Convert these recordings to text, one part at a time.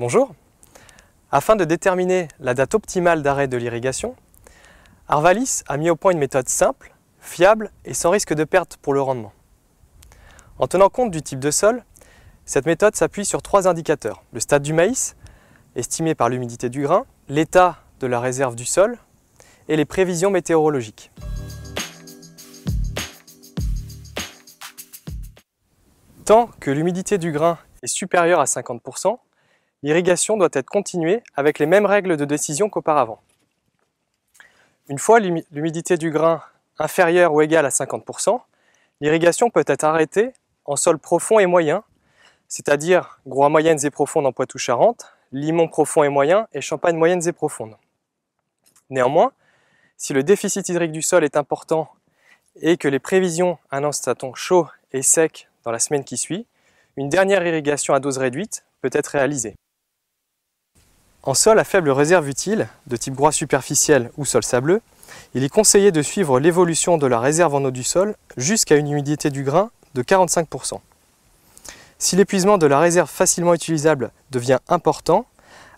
Bonjour. Afin de déterminer la date optimale d'arrêt de l'irrigation, Arvalis a mis au point une méthode simple, fiable et sans risque de perte pour le rendement. En tenant compte du type de sol, cette méthode s'appuie sur trois indicateurs. Le stade du maïs, estimé par l'humidité du grain, l'état de la réserve du sol et les prévisions météorologiques. Tant que l'humidité du grain est supérieure à 50%, l'irrigation doit être continuée avec les mêmes règles de décision qu'auparavant. Une fois l'humidité du grain inférieure ou égale à 50%, l'irrigation peut être arrêtée en sol profond et moyen, c'est-à-dire Groix moyennes et profondes en poitou Charente, Limon profond et moyen et Champagne moyennes et profondes. Néanmoins, si le déficit hydrique du sol est important et que les prévisions annoncent un temps chaud et sec dans la semaine qui suit, une dernière irrigation à dose réduite peut être réalisée. En sol à faible réserve utile, de type gros superficiel ou sol sableux, il est conseillé de suivre l'évolution de la réserve en eau du sol jusqu'à une humidité du grain de 45%. Si l'épuisement de la réserve facilement utilisable devient important,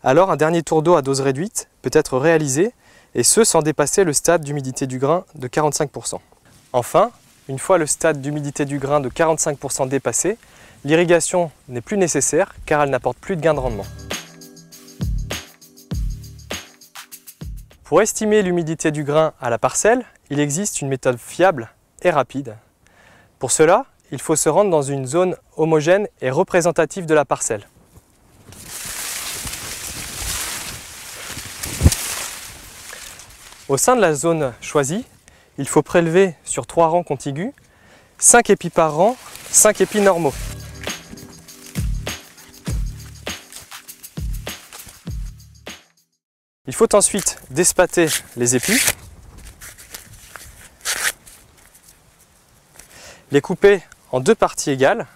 alors un dernier tour d'eau à dose réduite peut être réalisé, et ce sans dépasser le stade d'humidité du grain de 45%. Enfin, une fois le stade d'humidité du grain de 45% dépassé, l'irrigation n'est plus nécessaire car elle n'apporte plus de gain de rendement. Pour estimer l'humidité du grain à la parcelle, il existe une méthode fiable et rapide. Pour cela, il faut se rendre dans une zone homogène et représentative de la parcelle. Au sein de la zone choisie, il faut prélever sur trois rangs contigus 5 épis par rang, 5 épis normaux. Il faut ensuite despater les épis, les couper en deux parties égales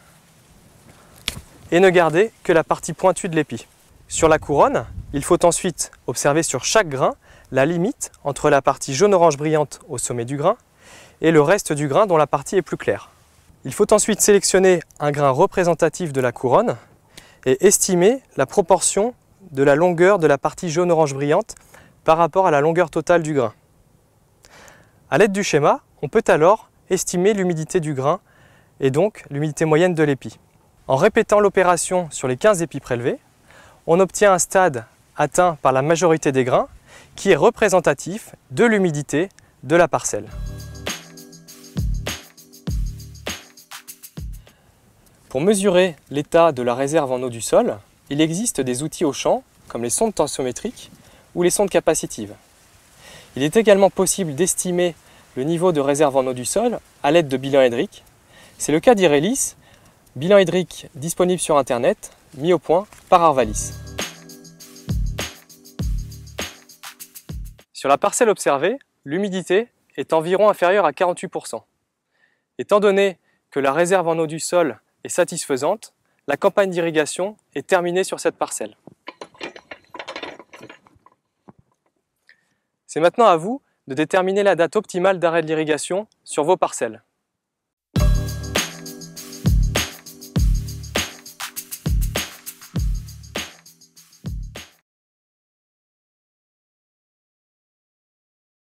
et ne garder que la partie pointue de l'épi. Sur la couronne, il faut ensuite observer sur chaque grain la limite entre la partie jaune-orange brillante au sommet du grain et le reste du grain dont la partie est plus claire. Il faut ensuite sélectionner un grain représentatif de la couronne et estimer la proportion de la longueur de la partie jaune-orange brillante par rapport à la longueur totale du grain. A l'aide du schéma, on peut alors estimer l'humidité du grain et donc l'humidité moyenne de l'épi. En répétant l'opération sur les 15 épis prélevés, on obtient un stade atteint par la majorité des grains qui est représentatif de l'humidité de la parcelle. Pour mesurer l'état de la réserve en eau du sol, il existe des outils au champ, comme les sondes tensiométriques ou les sondes capacitives. Il est également possible d'estimer le niveau de réserve en eau du sol à l'aide de bilans hydriques. C'est le cas d'Irelis, bilan hydrique disponible sur Internet, mis au point par Arvalis. Sur la parcelle observée, l'humidité est environ inférieure à 48%. Étant donné que la réserve en eau du sol est satisfaisante, la campagne d'irrigation est terminée sur cette parcelle. C'est maintenant à vous de déterminer la date optimale d'arrêt de l'irrigation sur vos parcelles.